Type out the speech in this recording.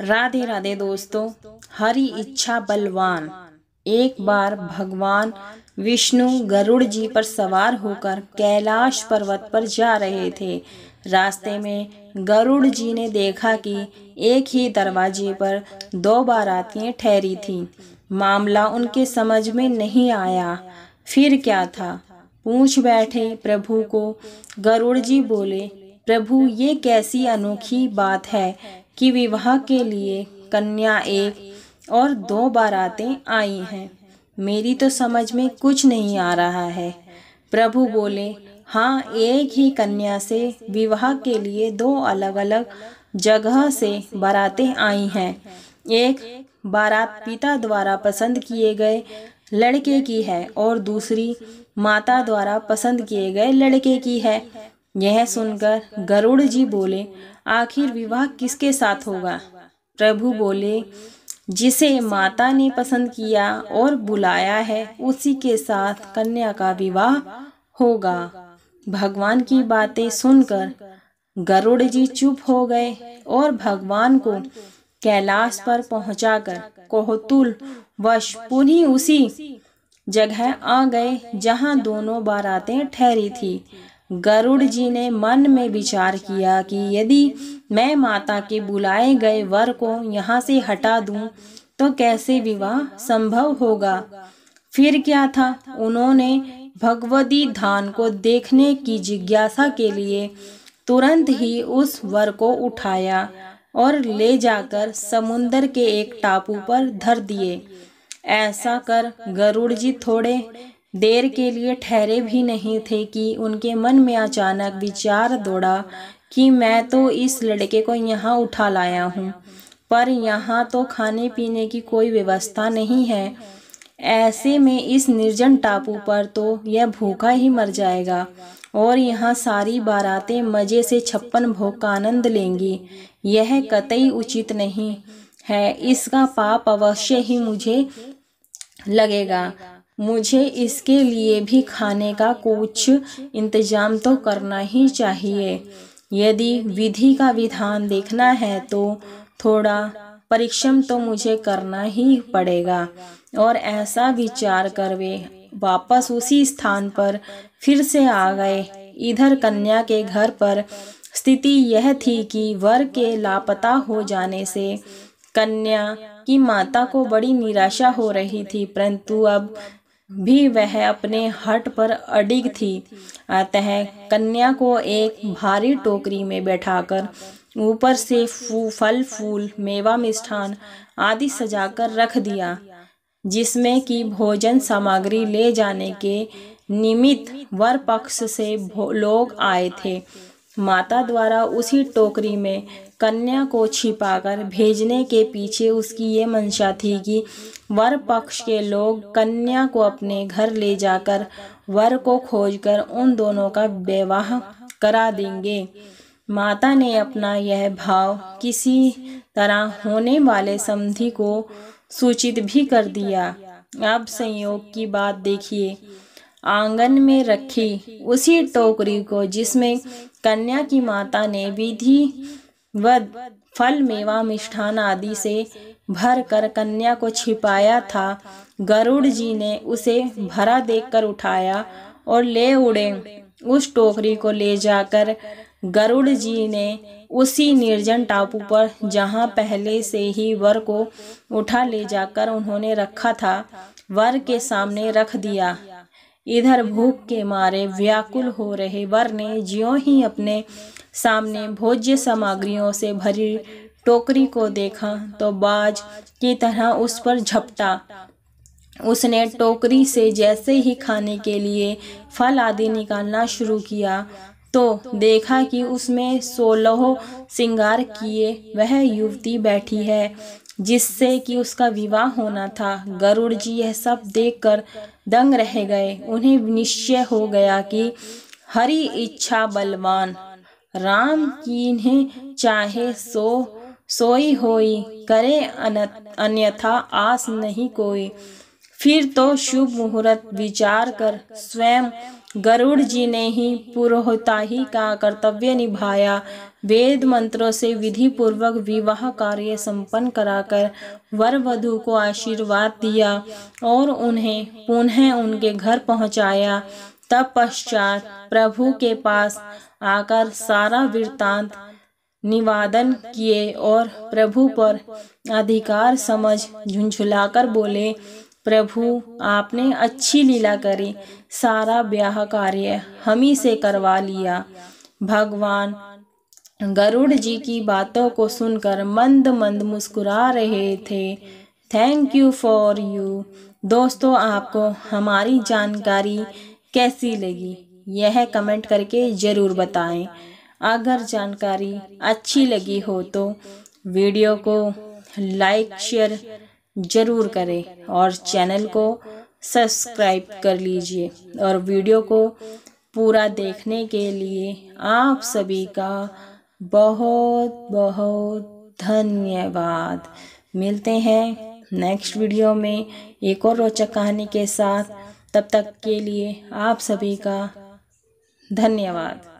राधे राधे दोस्तों हरी इच्छा बलवान एक बार भगवान विष्णु गरुड़ जी पर सवार होकर कैलाश पर्वत पर जा रहे थे रास्ते में गरुड़ जी ने देखा कि एक ही दरवाजे पर दो बारातियां ठहरी थीं मामला उनके समझ में नहीं आया फिर क्या था पूछ बैठे प्रभु को गरुड़ जी बोले प्रभु ये कैसी अनोखी बात है कि विवाह के लिए कन्या एक और दो बारातें आई हैं मेरी तो समझ में कुछ नहीं आ रहा है प्रभु बोले हाँ एक ही कन्या से विवाह के लिए दो अलग अलग जगह से बारातें आई हैं एक बारात पिता द्वारा पसंद किए गए लड़के की है और दूसरी माता द्वारा पसंद किए गए लड़के की है यह सुनकर गरुड़ जी बोले आखिर विवाह किसके साथ होगा प्रभु बोले जिसे माता ने पसंद किया और बुलाया है उसी के साथ कन्या का विवाह होगा भगवान की बातें सुनकर गरुड़ जी चुप हो गए और भगवान को कैलाश पर पहुंचाकर कोहतुल वश पुनः उसी जगह आ गए जहां दोनों बारातें ठहरी थी गरुड़ जी ने मन में विचार किया कि यदि मैं माता के बुलाए गए वर को यहाँ से हटा दूं तो कैसे विवाह संभव होगा फिर क्या था उन्होंने भगवती धान को देखने की जिज्ञासा के लिए तुरंत ही उस वर को उठाया और ले जाकर समुंदर के एक टापू पर धर दिए ऐसा कर गरुड़ जी थोड़े देर के लिए ठहरे भी नहीं थे कि उनके मन में अचानक विचार दौड़ा कि मैं तो इस लड़के को यहाँ उठा लाया हूँ पर यहाँ तो खाने पीने की कोई व्यवस्था नहीं है ऐसे में इस निर्जन टापू पर तो यह भूखा ही मर जाएगा और यहाँ सारी बारातें मज़े से छप्पन भोग का आनंद लेंगी यह कतई उचित नहीं है इसका पाप अवश्य ही मुझे लगेगा मुझे इसके लिए भी खाने का कुछ इंतज़ाम तो करना ही चाहिए यदि विधि का विधान देखना है तो थोड़ा परिश्रम तो मुझे करना ही पड़ेगा और ऐसा विचार कर वे वापस उसी स्थान पर फिर से आ गए इधर कन्या के घर पर स्थिति यह थी कि वर के लापता हो जाने से कन्या की माता को बड़ी निराशा हो रही थी परंतु अब भी वह अपने हट पर अडिग थी अतः कन्या को एक भारी टोकरी में बैठाकर ऊपर से फू फल फूल मेवा मिष्ठान आदि सजाकर रख दिया जिसमें कि भोजन सामग्री ले जाने के निमित्त वर पक्ष से लोग आए थे माता द्वारा उसी टोकरी में कन्या को छिपाकर भेजने के पीछे उसकी ये मंशा थी कि वर पक्ष के लोग कन्या को अपने घर ले जाकर वर को खोजकर उन दोनों का विवाह करा देंगे माता ने अपना यह भाव किसी तरह होने वाले समधि को सूचित भी कर दिया अब संयोग की बात देखिए आंगन में रखी उसी टोकरी को जिसमें कन्या की माता ने विधि फल मेवा मिष्ठान आदि से भर कर कन्या को छिपाया था गरुड़ जी ने उसे भरा देखकर उठाया और ले उड़े उस टोकरी को ले जाकर गरुड़ जी ने उसी निर्जन टापू पर जहाँ पहले से ही वर को उठा ले जाकर उन्होंने रखा था वर के सामने रख दिया इधर भूख के मारे व्याकुल हो रहे वर ने ज्यों ही अपने सामने भोज्य सामग्रियों से भरी टोकरी को देखा तो बाज की तरह उस पर झपटा उसने टोकरी से जैसे ही खाने के लिए फल आदि निकालना शुरू किया तो देखा कि उसमें सोलह सिंगार किए वह युवती बैठी है जिससे कि उसका विवाह होना था गरुड़ जी यह सब देखकर दंग रह गए उन्हें निश्चय हो गया कि हरी इच्छा बलवान राम की इन्हें चाहे सो सोई होई करे अन्यथा आस नहीं कोई फिर तो शुभ मुहूर्त विचार कर स्वयं गरुड़ जी ने ही पुरोहिताही का कर्तव्य निभाया वेद मंत्रों से विधि पूर्वक विवाह कार्य संपन्न कराकर वर वधु को आशीर्वाद दिया और उन्हें पुनः उनके घर पहुंचाया तब पश्चात प्रभु के पास आकर सारा वृत्तांत निवादन किए और प्रभु पर अधिकार समझ झुंझुलाकर बोले प्रभु आपने अच्छी लीला करी सारा ब्याह कार्य हम ही से करवा लिया भगवान गरुड़ जी की बातों को सुनकर मंद मंद मुस्कुरा रहे थे थैंक यू फॉर यू दोस्तों आपको हमारी जानकारी कैसी लगी यह कमेंट करके ज़रूर बताएं अगर जानकारी अच्छी लगी हो तो वीडियो को लाइक शेयर ज़रूर करें और चैनल को सब्सक्राइब कर लीजिए और वीडियो को पूरा देखने के लिए आप सभी का बहुत बहुत धन्यवाद मिलते हैं नेक्स्ट वीडियो में एक और रोचक कहानी के साथ तब तक के लिए आप सभी का धन्यवाद